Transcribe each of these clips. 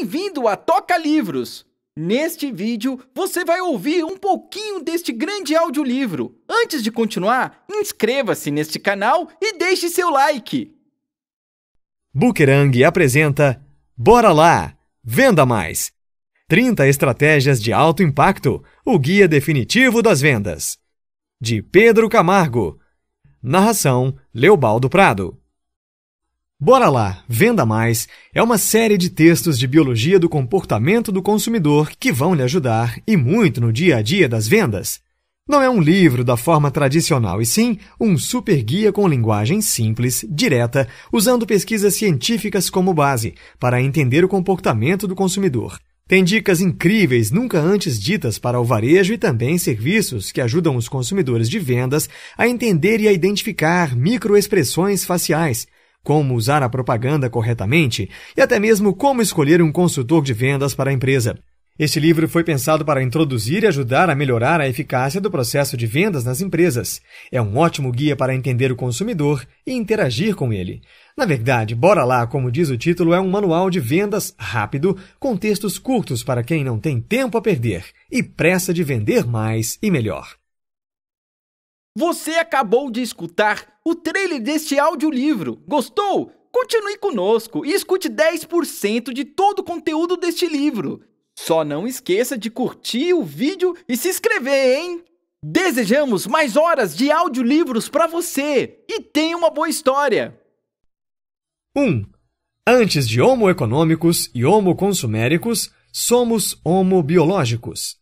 Bem-vindo a Toca Livros! Neste vídeo, você vai ouvir um pouquinho deste grande audiolivro. Antes de continuar, inscreva-se neste canal e deixe seu like! Bukerang apresenta Bora Lá! Venda Mais! 30 Estratégias de Alto Impacto, o guia definitivo das vendas. De Pedro Camargo. Narração, Leobaldo Prado. Bora lá! Venda Mais é uma série de textos de biologia do comportamento do consumidor que vão lhe ajudar e muito no dia a dia das vendas. Não é um livro da forma tradicional, e sim um super guia com linguagem simples, direta, usando pesquisas científicas como base para entender o comportamento do consumidor. Tem dicas incríveis nunca antes ditas para o varejo e também serviços que ajudam os consumidores de vendas a entender e a identificar microexpressões faciais como usar a propaganda corretamente e até mesmo como escolher um consultor de vendas para a empresa. Este livro foi pensado para introduzir e ajudar a melhorar a eficácia do processo de vendas nas empresas. É um ótimo guia para entender o consumidor e interagir com ele. Na verdade, Bora Lá, como diz o título, é um manual de vendas rápido, com textos curtos para quem não tem tempo a perder e pressa de vender mais e melhor. Você acabou de escutar o trailer deste audiolivro. Gostou? Continue conosco e escute 10% de todo o conteúdo deste livro. Só não esqueça de curtir o vídeo e se inscrever, hein? Desejamos mais horas de audiolivros para você e tenha uma boa história. 1. Um, antes de homo econômicos e homo consuméricos, somos homo biológicos.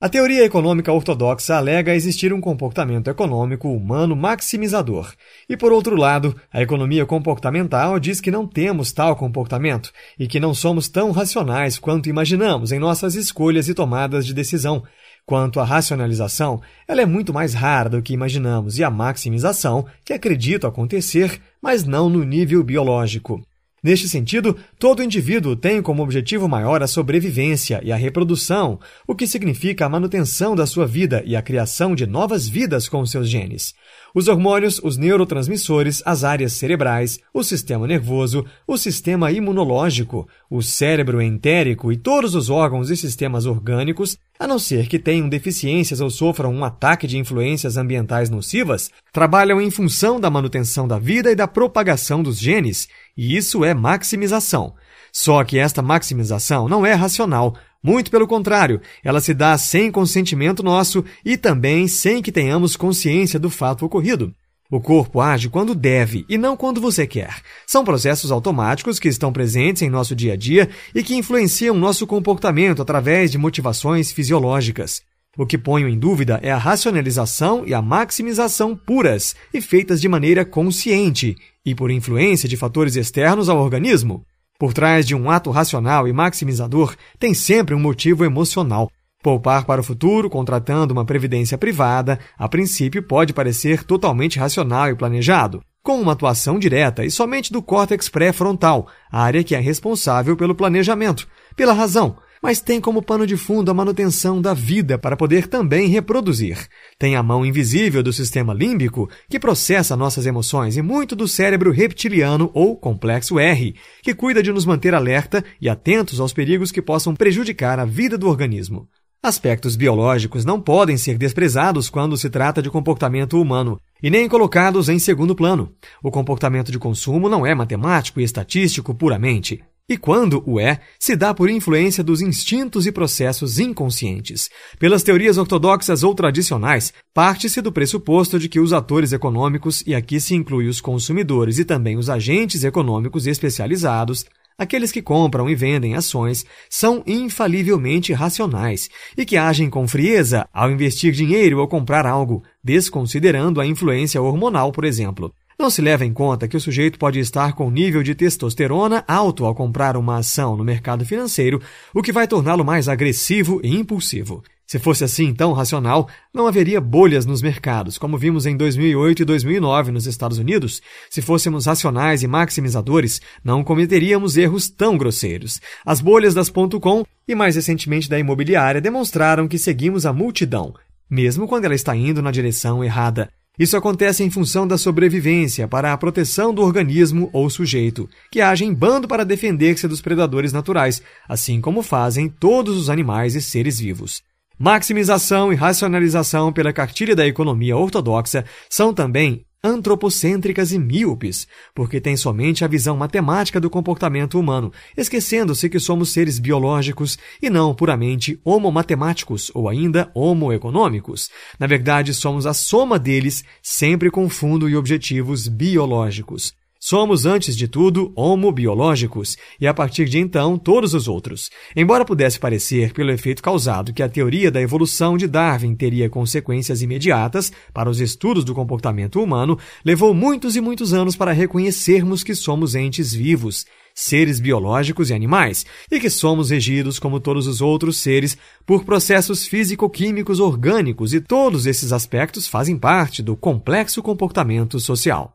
A teoria econômica ortodoxa alega existir um comportamento econômico humano maximizador. E por outro lado, a economia comportamental diz que não temos tal comportamento e que não somos tão racionais quanto imaginamos em nossas escolhas e tomadas de decisão. Quanto à racionalização, ela é muito mais rara do que imaginamos e a maximização, que acredito acontecer, mas não no nível biológico. Neste sentido, todo indivíduo tem como objetivo maior a sobrevivência e a reprodução, o que significa a manutenção da sua vida e a criação de novas vidas com seus genes. Os hormônios, os neurotransmissores, as áreas cerebrais, o sistema nervoso, o sistema imunológico, o cérebro entérico e todos os órgãos e sistemas orgânicos, a não ser que tenham deficiências ou sofram um ataque de influências ambientais nocivas, trabalham em função da manutenção da vida e da propagação dos genes, e isso é maximização. Só que esta maximização não é racional, muito pelo contrário, ela se dá sem consentimento nosso e também sem que tenhamos consciência do fato ocorrido. O corpo age quando deve e não quando você quer. São processos automáticos que estão presentes em nosso dia a dia e que influenciam nosso comportamento através de motivações fisiológicas. O que ponho em dúvida é a racionalização e a maximização puras e feitas de maneira consciente e por influência de fatores externos ao organismo. Por trás de um ato racional e maximizador tem sempre um motivo emocional. Poupar para o futuro contratando uma previdência privada, a princípio, pode parecer totalmente racional e planejado, com uma atuação direta e somente do córtex pré-frontal, área que é responsável pelo planejamento, pela razão, mas tem como pano de fundo a manutenção da vida para poder também reproduzir. Tem a mão invisível do sistema límbico, que processa nossas emoções, e muito do cérebro reptiliano ou complexo R, que cuida de nos manter alerta e atentos aos perigos que possam prejudicar a vida do organismo. Aspectos biológicos não podem ser desprezados quando se trata de comportamento humano e nem colocados em segundo plano. O comportamento de consumo não é matemático e estatístico puramente. E quando o é, se dá por influência dos instintos e processos inconscientes. Pelas teorias ortodoxas ou tradicionais, parte-se do pressuposto de que os atores econômicos, e aqui se inclui os consumidores e também os agentes econômicos especializados, aqueles que compram e vendem ações, são infalivelmente racionais e que agem com frieza ao investir dinheiro ou comprar algo, desconsiderando a influência hormonal, por exemplo. Não se leva em conta que o sujeito pode estar com nível de testosterona alto ao comprar uma ação no mercado financeiro, o que vai torná-lo mais agressivo e impulsivo. Se fosse assim tão racional, não haveria bolhas nos mercados, como vimos em 2008 e 2009 nos Estados Unidos. Se fôssemos racionais e maximizadores, não cometeríamos erros tão grosseiros. As bolhas das .com e mais recentemente da imobiliária demonstraram que seguimos a multidão, mesmo quando ela está indo na direção errada. Isso acontece em função da sobrevivência, para a proteção do organismo ou sujeito, que age em bando para defender-se dos predadores naturais, assim como fazem todos os animais e seres vivos. Maximização e racionalização pela cartilha da economia ortodoxa são também antropocêntricas e míopes, porque têm somente a visão matemática do comportamento humano, esquecendo-se que somos seres biológicos e não puramente homomatemáticos ou ainda homoeconômicos. Na verdade, somos a soma deles, sempre com fundo e objetivos biológicos. Somos, antes de tudo, homobiológicos, e a partir de então, todos os outros. Embora pudesse parecer, pelo efeito causado, que a teoria da evolução de Darwin teria consequências imediatas para os estudos do comportamento humano, levou muitos e muitos anos para reconhecermos que somos entes vivos, seres biológicos e animais, e que somos regidos, como todos os outros seres, por processos físico-químicos orgânicos, e todos esses aspectos fazem parte do complexo comportamento social.